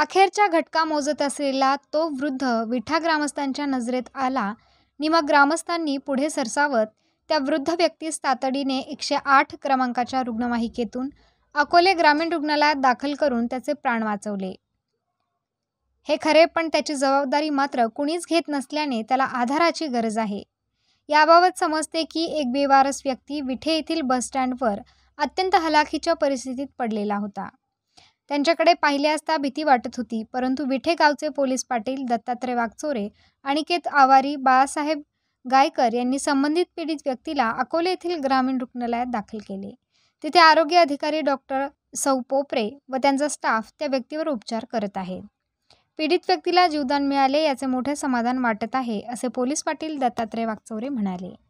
अखेरच्या घटका मोजत असलेला तो वृद्ध विठा ग्रामस्थांच्या नजरेत आला निव ग्रामस्थांनी पुढे सरसावत त्या वृद्ध व्यक्तीस तातडीने एकशे आठ क्रमांकाच्या रुग्णवाहिकेतून अकोले ग्रामीण रुग्णालयात दाखल करून त्याचे प्राण वाचवले हे खरे पण त्याची जबाबदारी मात्र कुणीच घेत नसल्याने त्याला आधाराची गरज आहे याबाबत समजते की एक बेवारस व्यक्ती विठे येथील बसस्टँडवर अत्यंत हलाखीच्या परिस्थितीत पडलेला होता त्यांच्याकडे पाहिले असता भीती वाटत होती परंतु विठे गावचे पोलीस पाटील दत्तात्रय वाघचोरे अनिकेत आवारी बाळासाहेब गायकर यांनी संबंधित पीडित व्यक्तीला अकोले येथील ग्रामीण रुग्णालयात दाखल केले तिथे आरोग्य अधिकारी डॉक्टर सौ पोपरे व त्यांचा स्टाफ त्या व्यक्तीवर उपचार करत आहे पीडित व्यक्तीला जीवदान मिळाले याचे मोठे समाधान वाटत आहे असे पोलीस पाटील दत्तात्रय वागचोरे म्हणाले